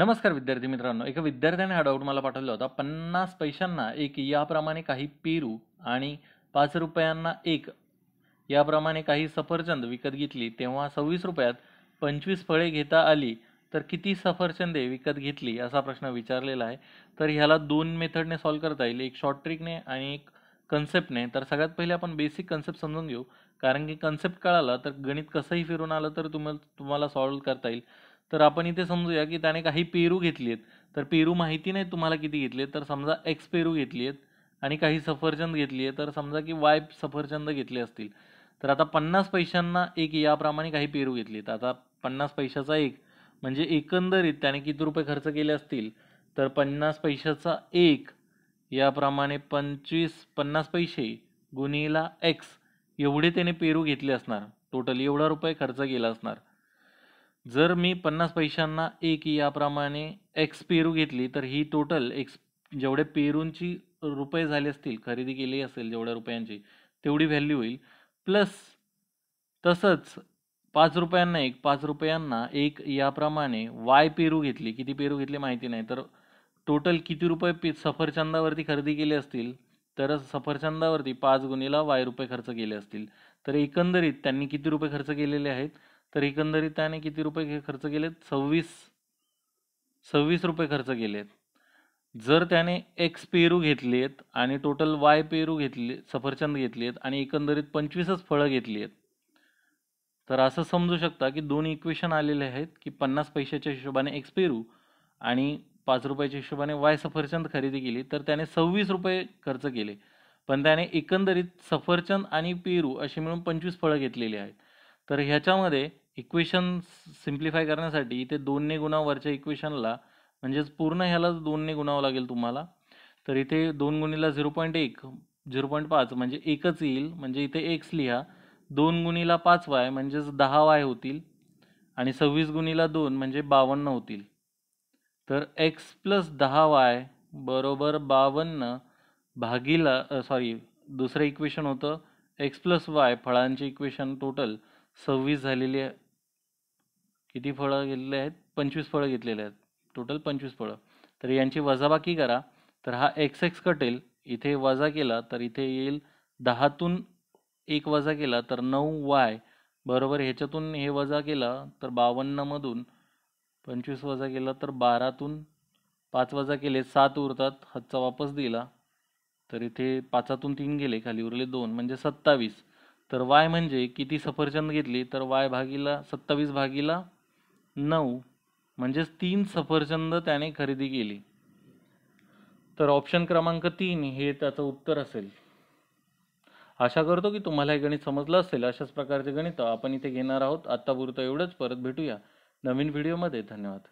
नमस्कार विद्यार्थी मित्रांनो एका विद्यार्थ्याने हा डाऊट मला पाठवला होता पन्नास पैशांना एक याप्रमाणे काही पेरू आणि पाच रुपयांना एक याप्रमाणे काही सफरचंद विकत घेतली तेव्हा सव्वीस रुपयात पंचवीस फळे घेता आली तर किती सफरचंदे विकत घेतली असा प्रश्न विचारलेला आहे तर ह्याला दोन मेथडने सॉल्व्ह करता येईल एक शॉर्ट ट्रिकने आणि एक कन्सेप्टने तर सगळ्यात पहिले आपण बेसिक कन्सेप्ट समजून घेऊ कारण की कन्सेप्ट कळाला तर गणित कसंही फिरून आलं तर तुम्हाला तुम्हाला सॉल्व करता येईल तर आपण इथे समजूया की त्याने काही पेरू घेतली आहेत तर पेरू माहिती नाही तुम्हाला किती घेतली आहेत तर समजा एक्स पेरू घेतली आहेत आणि काही सफरचंद घेतली आहे तर समजा की वाय सफरचंद घेतले असतील तर आता पन्नास पैशांना एक याप्रमाणे काही पेरू घेतली आहेत आता पन्नास पैशाचा एक म्हणजे एकंदरीत त्याने किती रुपये खर्च केले असतील तर पन्नास पैशाचा एक याप्रमाणे पंचवीस पन्नास पैसे गुणीला एक्स एवढे त्याने पेरू घेतले असणार टोटल एवढा रुपये खर्च केला असणार जर मी पन्नास पैशांना एक याप्रमाणे एक्स पेरू घेतली तर ही टोटल एक्स जेवढे पेरूंची रुपये झाले असतील खरेदी केली असेल जेवढ्या रुपयांची तेवढी व्हॅल्यू होईल प्लस तसंच पाच रुपयांना एक पाच रुपयांना एक याप्रमाणे वाय पेरू घेतली किती पेरू घेतली माहिती नाही तर टोटल किती रुपये पे सफरचंदावरती खरेदी केले असतील तर सफरचंदावरती पाच गुणीला वाय रुपये खर्च केले असतील तर एकंदरीत त्यांनी किती रुपये खर्च केलेले आहेत तर एकंदरीत त्याने किती रुपये खर्च केलेत सव्वीस सव्वीस रुपये खर्च केलेत जर त्याने एक्स पेरू घेतलेत आहेत आणि टोटल वाय पेरू घेतले सफरचंद घेतलेत आहेत आणि एकंदरीत पंचवीसच फळं घेतली आहेत तर असं समजू शकता की दोन इक्वेशन आलेले आहेत की पन्नास पैशाच्या हिशोबाने एक्स पेरू आणि पाच रुपयाच्या हिशोबाने वाय सफरचंद खरेदी केली तर त्याने सव्वीस रुपये खर्च केले पण त्याने एकंदरीत सफरचंद आणि पेरू अशी मिळून पंचवीस फळं घेतलेली आहेत तर ह्याच्यामध्ये इक्वेशन सिम्प्लिफाय करण्यासाठी इथे दोनने गुणा वरच्या इक्वेशनला म्हणजेच पूर्ण ह्यालाच दोनने गुणावं लागेल तुम्हाला तर इथे दोन गुणीला झिरो पॉईंट एक झिरो पॉईंट पाच म्हणजे एकच येईल म्हणजे इथे एक्स लिहा दोन गुणीला पाच वाय म्हणजेच दहा वाय होतील आणि सव्वीस गुणीला दोन म्हणजे बावन्न होतील तर एक्स प्लस दहा वाय बरोबर बावन्न भागीला सॉरी दुसरं इक्वेशन होतं एक्स प्लस वाय फळांचे इक्वेशन टोटल सव्वीस झालेली आहे किती फळं घेतले आहेत पंचवीस फळं घेतलेले आहेत टोटल पंचवीस फळं तर यांची वजाबाकी करा तर हा एक्स एक्स कटेल इथे वजा केला तर इथे येईल दहातून एक वजा केला तर नऊ वाय बरोबर ह्याच्यातून हे वजा केला तर बावन्नमधून पंचवीस वजा केला तर बारातून पाच वजा केले सात उरतात हातचा वापस दिला तर इथे पाचातून तीन गेले खाली उरले दोन म्हणजे सत्तावीस तर वाय म्हणजे किती सफरचंद घेतली तर वाय भागीला सत्तावीस भागीला नऊ म्हणजेच तीन सफरचंद त्याने खरेदी केली तर ऑप्शन क्रमांक तीन हे त्याचं उत्तर असेल आशा करतो की तुम्हाला हे गणित समजलं असेल अशाच प्रकारचे गणित आपण इथे घेणार आहोत आत्तापुरतं एवढंच परत भेटूया नवीन व्हिडिओमध्ये धन्यवाद